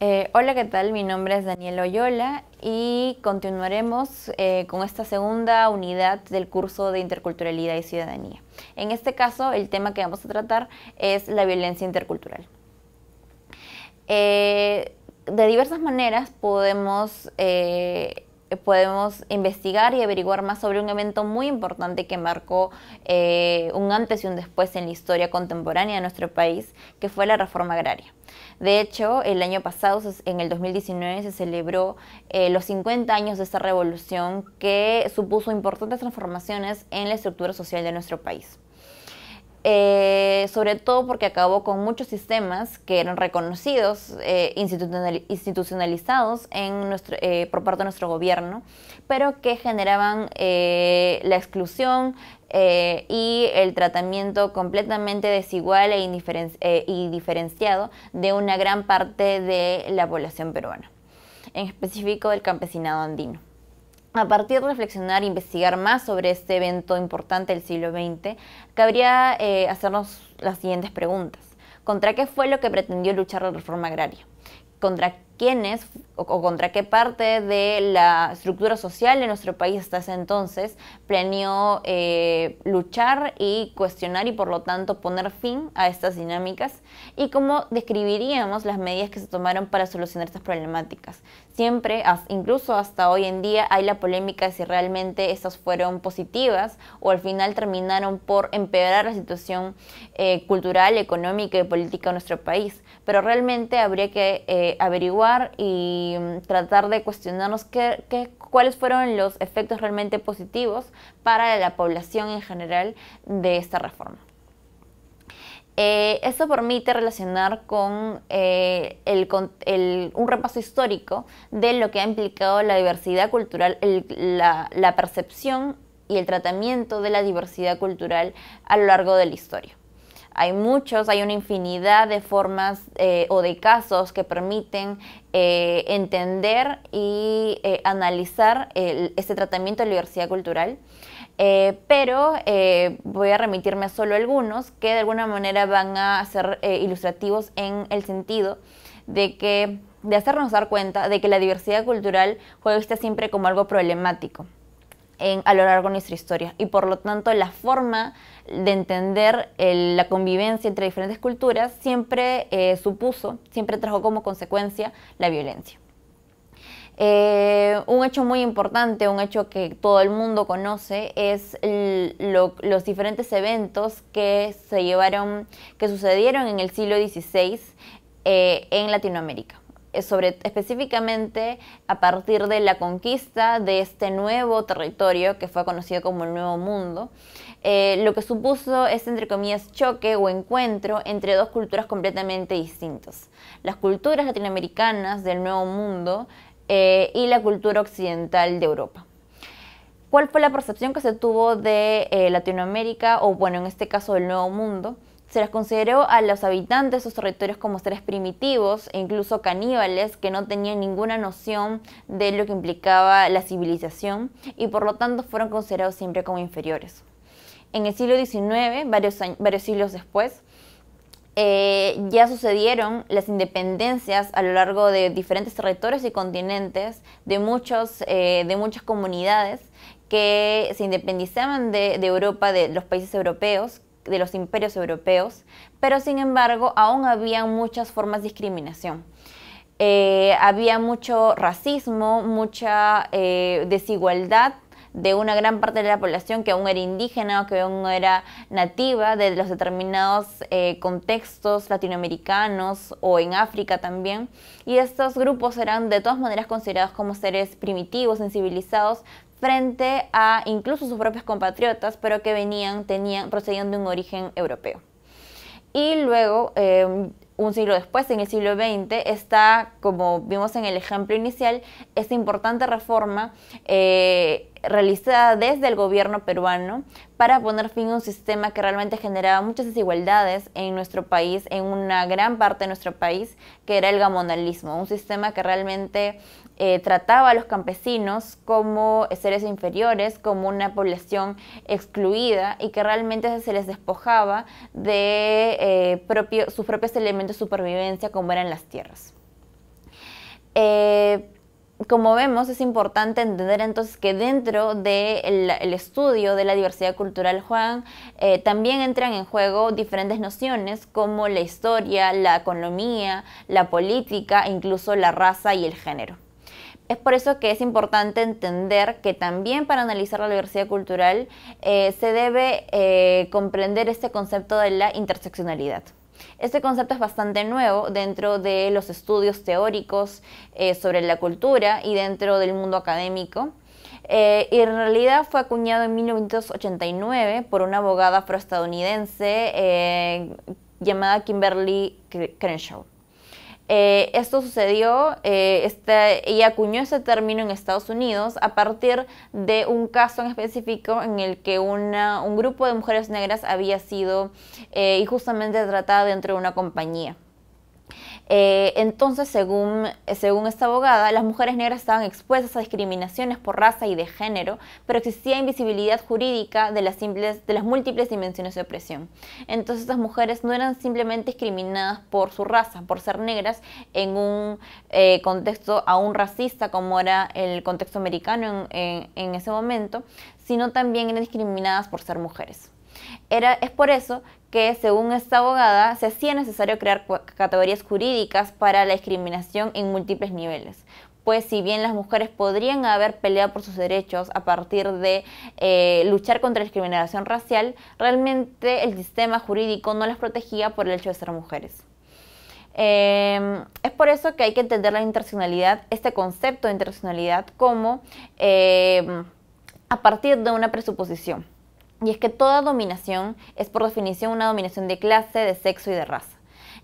Eh, hola, ¿qué tal? Mi nombre es Daniel Oyola y continuaremos eh, con esta segunda unidad del curso de Interculturalidad y Ciudadanía. En este caso, el tema que vamos a tratar es la violencia intercultural. Eh, de diversas maneras podemos podemos investigar y averiguar más sobre un evento muy importante que marcó eh, un antes y un después en la historia contemporánea de nuestro país, que fue la reforma agraria. De hecho, el año pasado, en el 2019, se celebró eh, los 50 años de esa revolución que supuso importantes transformaciones en la estructura social de nuestro país. Eh, sobre todo porque acabó con muchos sistemas que eran reconocidos, eh, institucionalizados en nuestro, eh, por parte de nuestro gobierno, pero que generaban la exclusión y el tratamiento completamente desigual e indiferenciado y diferenciado de una gran parte de la población peruana, en específico del campesinado andino. A partir de reflexionar e investigar más sobre este evento importante del siglo XX, cabría eh, hacernos las siguientes preguntas. ¿Contra qué fue lo que pretendió luchar la reforma agraria? ¿Contra quiénes o, contra qué parte de la estructura social de nuestro país hasta ese entonces planeó eh, luchar y cuestionar y por lo tanto poner fin a estas dinámicas y cómo describiríamos las medidas que se tomaron para solucionar estas problemáticas. Siempre, incluso hasta hoy en día, hay la polémica de si realmente estas fueron positivas o al final terminaron por empeorar la situación eh, cultural, económica y política de nuestro país. Pero realmente habría que eh, averiguar y mm, tratar de cuestionarnos cuáles fueron los efectos realmente positivos para la población en general de esta reforma. Eh, esto permite relacionar con, eh, un repaso histórico de lo que ha implicado la diversidad cultural, la percepción y el tratamiento de la diversidad cultural a lo largo de la historia. Hay muchos, hay una infinidad de formas eh, o de casos que permiten eh, entender y eh, analizar el, este tratamiento de la diversidad cultural. pero voy a remitirme a solo algunos que de alguna manera van a ser ilustrativos en el sentido de que de hacernos dar cuenta de que la diversidad cultural juega siempre como algo problemático a lo largo de nuestra historia y por lo tanto la forma de entender la convivencia entre diferentes culturas siempre eh, supuso, siempre trajo como consecuencia la violencia. Eh, un hecho muy importante, un hecho que todo el mundo conoce, es los diferentes eventos que se llevaron, que sucedieron en el siglo XVI eh, en Latinoamérica. Eh, específicamente a partir de la conquista de este nuevo territorio que fue conocido como el Nuevo Mundo, eh, lo que supuso es entre comillas choque o encuentro entre dos culturas completamente distintas. Las culturas latinoamericanas del Nuevo Mundo eh, y la cultura occidental de Europa. ¿Cuál fue la percepción que se tuvo de Latinoamérica o bueno, en este caso del Nuevo Mundo? Se las consideró a los habitantes de esos territorios como seres primitivos e incluso caníbales que no tenían ninguna noción de lo que implicaba la civilización y por lo tanto fueron considerados siempre como inferiores. En el siglo XIX, varios, siglos después, eh, ya sucedieron las independencias a lo largo de diferentes territorios y continentes, de, eh, muchas comunidades que se independizaban de Europa, de los países europeos, de los imperios europeos, pero sin embargo aún había muchas formas de discriminación. Eh, había mucho racismo, mucha eh, desigualdad de una gran parte de la población que aún era indígena o que aún era nativa de los determinados eh, contextos latinoamericanos o en África también. Y estos grupos eran de todas maneras considerados como seres primitivos, sensibilizados, frente a incluso sus propios compatriotas, pero que venían, tenían, procedían de un origen europeo. Y luego, eh, un siglo después, en el siglo XX, está, como vimos en el ejemplo inicial, esta importante reforma eh, realizada desde el gobierno peruano para poner fin a un sistema que realmente generaba muchas desigualdades en nuestro país, en una gran parte de nuestro país, que era el gamonalismo, un sistema que realmente eh, trataba a los campesinos como seres inferiores, como una población excluida y que realmente se les despojaba de eh, propio, sus propios elementos de supervivencia como eran las tierras. Eh, como vemos, es importante entender entonces que dentro del de el estudio de la diversidad cultural Juan eh, también entran en juego diferentes nociones como la historia, la economía, la política, e incluso la raza y el género. Es por eso que es importante entender que también para analizar la diversidad cultural eh, se debe eh, comprender este concepto de la interseccionalidad. Este concepto es bastante nuevo dentro de los estudios teóricos eh, sobre la cultura y dentro del mundo académico. Eh, y en realidad fue acuñado en 1989 por una abogada afroestadounidense eh, llamada Kimberly Crenshaw. Eh, esto sucedió, y eh, este, acuñó ese término en Estados Unidos a partir de un caso en específico en el que un grupo de mujeres negras había sido injustamente eh, tratada dentro de una compañía. Eh, entonces, según, según esta abogada, las mujeres negras estaban expuestas a discriminaciones por raza y de género, pero existía invisibilidad jurídica de las, de las múltiples dimensiones de opresión. Entonces, estas mujeres no eran simplemente discriminadas por su raza, por ser negras, en un eh, contexto aún racista como era el contexto americano en, ese momento, sino también eran discriminadas por ser mujeres. es por eso que, según esta abogada, se hacía necesario crear categorías jurídicas para la discriminación en múltiples niveles. Pues si bien las mujeres podrían haber peleado por sus derechos a partir de eh, luchar contra la discriminación racial, realmente el sistema jurídico no las protegía por el hecho de ser mujeres. Em, es por eso que hay que entender la interseccionalidad, este concepto de interseccionalidad, como em, a partir de una presuposición. Y es que toda dominación es por definición una dominación de clase, de sexo y de raza.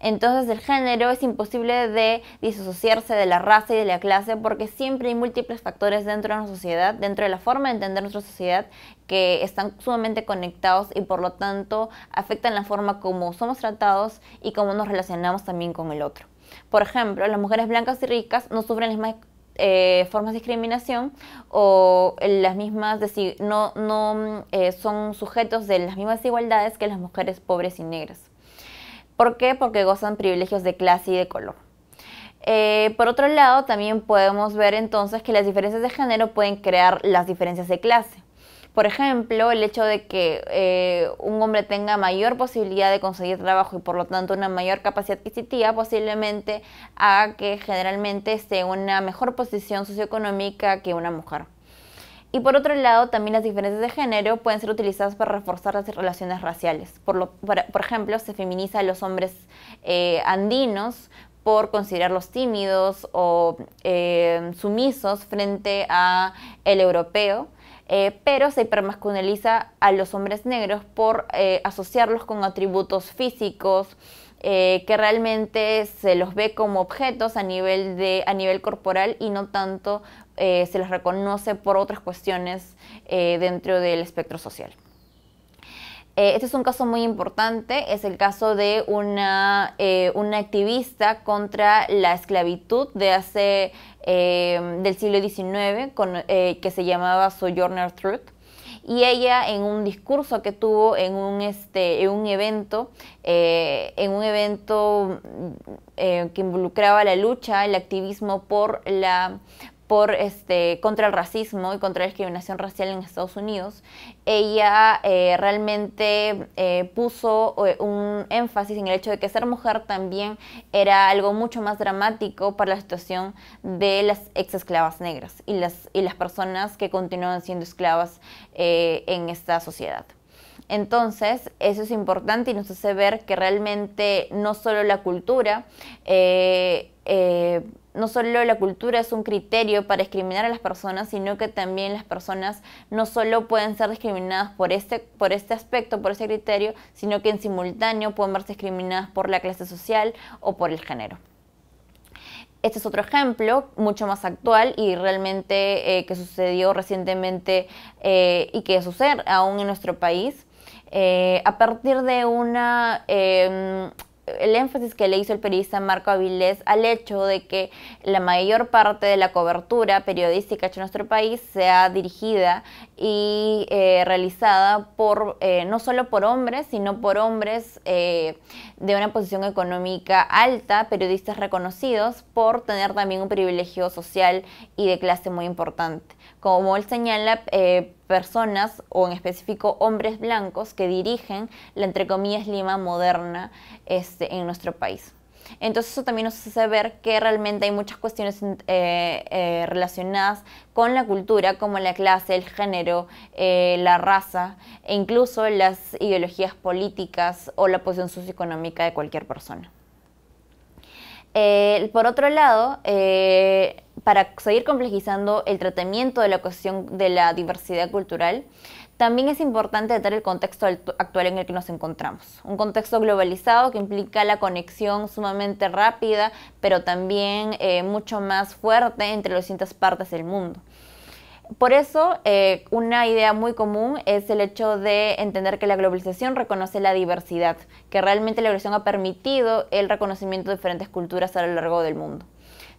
Entonces el género es imposible de disociarse de la raza y de la clase porque siempre hay múltiples factores dentro de nuestra sociedad, dentro de la forma de entender nuestra sociedad, que están sumamente conectados y por lo tanto afectan la forma como somos tratados y cómo nos relacionamos también con el otro. Por ejemplo, las mujeres blancas y ricas no sufren las más... Eh, formas de discriminación o las mismas no, no mm, eh, son sujetos de las mismas desigualdades que las mujeres pobres y negras. ¿Por qué? Porque gozan privilegios de clase y de color. Eh, por otro lado, también podemos ver entonces que las diferencias de género pueden crear las diferencias de clase. Por ejemplo, el hecho de que eh, un hombre tenga mayor posibilidad de conseguir trabajo y por lo tanto una mayor capacidad adquisitiva posiblemente haga que generalmente esté en una mejor posición socioeconómica que una mujer. Y por otro lado, también las diferencias de género pueden ser utilizadas para reforzar las relaciones raciales. Por, ejemplo, se feminiza a los hombres eh, andinos por considerarlos tímidos o eh, sumisos frente a el europeo eh, pero se hipermasculiniza a los hombres negros por eh, asociarlos con atributos físicos, eh, que realmente se los ve como objetos a nivel, de, a nivel corporal y no tanto se los reconoce por otras cuestiones dentro del espectro social. Eh, este es un caso muy importante, es el caso de una, eh, una activista contra la esclavitud de hace, eh, del siglo XIX, que se llamaba Sojourner Truth. Y ella en un discurso que tuvo en un, este, en un evento, en un evento que involucraba la lucha, el activismo por la, por, este, contra el racismo y contra la discriminación racial en Estados Unidos, ella eh, realmente eh, puso eh, un énfasis en el hecho de que ser mujer también era algo mucho más dramático para la situación de las ex esclavas negras y las, personas que continúan siendo esclavas en esta sociedad. Entonces, eso es importante y nos hace ver que realmente no solo la cultura, eh, eh, no solo la cultura es un criterio para discriminar a las personas, sino que también las personas no solo pueden ser discriminadas este, por este, aspecto, por ese criterio, sino que en simultáneo pueden verse discriminadas por la clase social o por el género. Este es otro ejemplo, mucho más actual y realmente eh, que sucedió recientemente y que sucede aún en nuestro país. Eh, a partir de una... Em, el énfasis que le hizo el periodista Marco Avilés al hecho de que la mayor parte de la cobertura periodística hecha en nuestro país sea dirigida y eh, realizada por eh, no solo por hombres, sino por hombres de una posición económica alta, periodistas reconocidos por tener también un privilegio social y de clase muy importante. Como él señala, personas o en específico hombres blancos que dirigen la entre comillas Lima moderna este, en nuestro país. Entonces eso también nos hace ver que realmente hay muchas cuestiones eh, eh, relacionadas con la cultura, como la clase, el género, eh, la raza e incluso las ideologías políticas o la posición socioeconómica de cualquier persona. por otro lado, para seguir complejizando el tratamiento de la cuestión de la diversidad cultural, también es importante dar el contexto actual en el que nos encontramos. Un contexto globalizado que implica la conexión sumamente rápida, pero también eh, mucho más fuerte entre las distintas partes del mundo. Por eso, eh, una idea muy común es el hecho de entender que la globalización reconoce la diversidad, que realmente la globalización ha permitido el reconocimiento de diferentes culturas a lo largo del mundo.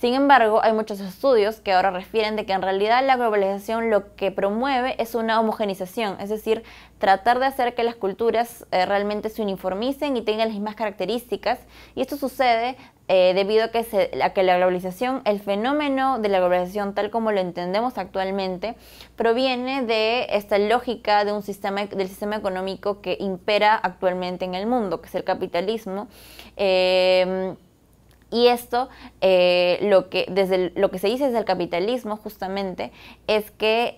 Sin embargo, hay muchos estudios que ahora refieren de que en realidad la globalización lo que promueve es una homogenización, es decir, tratar de hacer que las culturas eh, realmente se uniformicen y tengan las mismas características. Y esto sucede eh, debido a que, que la globalización, el fenómeno de la globalización tal como lo entendemos actualmente, proviene de esta lógica de un sistema, del sistema económico que impera actualmente en el mundo, que es el capitalismo. Eh, y esto, eh, lo, que, desde lo que se dice desde el capitalismo justamente, es que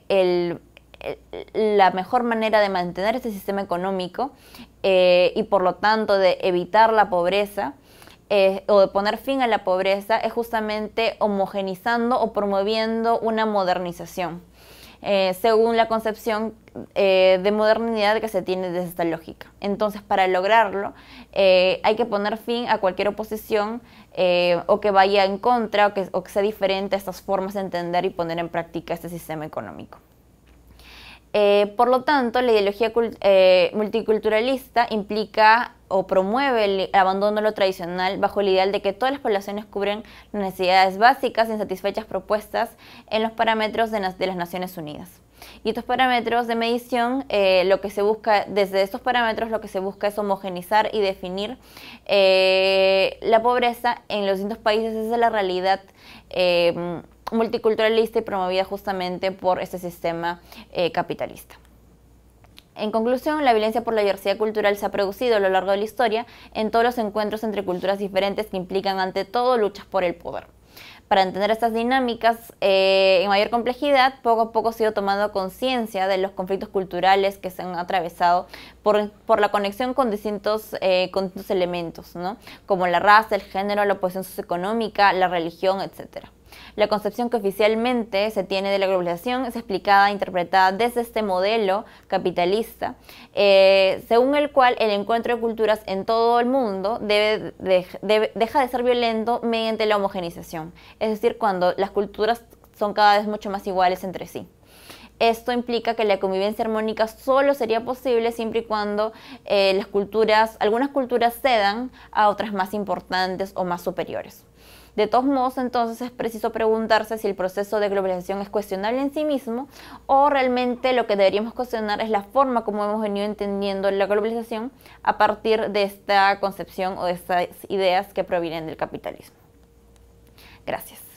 la mejor manera de mantener este sistema económico eh, y por lo tanto de evitar la pobreza eh, o de poner fin a la pobreza es justamente homogenizando o promoviendo una modernización. Eh, según la concepción eh, de modernidad que se tiene desde esta lógica. Entonces, para lograrlo, eh, hay que poner fin a cualquier oposición o que vaya en contra o que, o que sea diferente a estas formas de entender y poner en práctica este sistema económico. por lo tanto, la ideología multiculturalista implica o promueve el abandono de lo tradicional bajo el ideal de que todas las poblaciones cubren las necesidades básicas insatisfechas propuestas en los parámetros de, las, Naciones Unidas. Y estos parámetros de medición, eh, lo que se busca, desde estos parámetros lo que se busca es homogenizar y definir eh, la pobreza en los distintos países es la realidad eh, multiculturalista y promovida justamente por este sistema capitalista. En conclusión, la violencia por la diversidad cultural se ha producido a lo largo de la historia en todos los encuentros entre culturas diferentes que implican ante todo luchas por el poder. Para entender estas dinámicas eh, en mayor complejidad, poco a poco se ha ido tomando conciencia de los conflictos culturales que se han atravesado por, la conexión con distintos, eh, elementos, como la raza, el género, la posición socioeconómica, la religión, etcétera. La concepción que oficialmente se tiene de la globalización es explicada e interpretada desde este modelo capitalista, eh, según el cual el encuentro de culturas en todo el mundo deja de ser violento mediante la homogenización, es decir, cuando las culturas son cada vez mucho más iguales entre sí. Esto implica que la convivencia armónica solo sería posible siempre y cuando eh, las culturas, algunas culturas cedan a otras más importantes o más superiores. De todos modos, entonces es preciso preguntarse si el proceso de globalización es cuestionable en sí mismo o realmente lo que deberíamos cuestionar es la forma como hemos venido entendiendo la globalización a partir de esta concepción o de estas ideas que provienen del capitalismo. Gracias.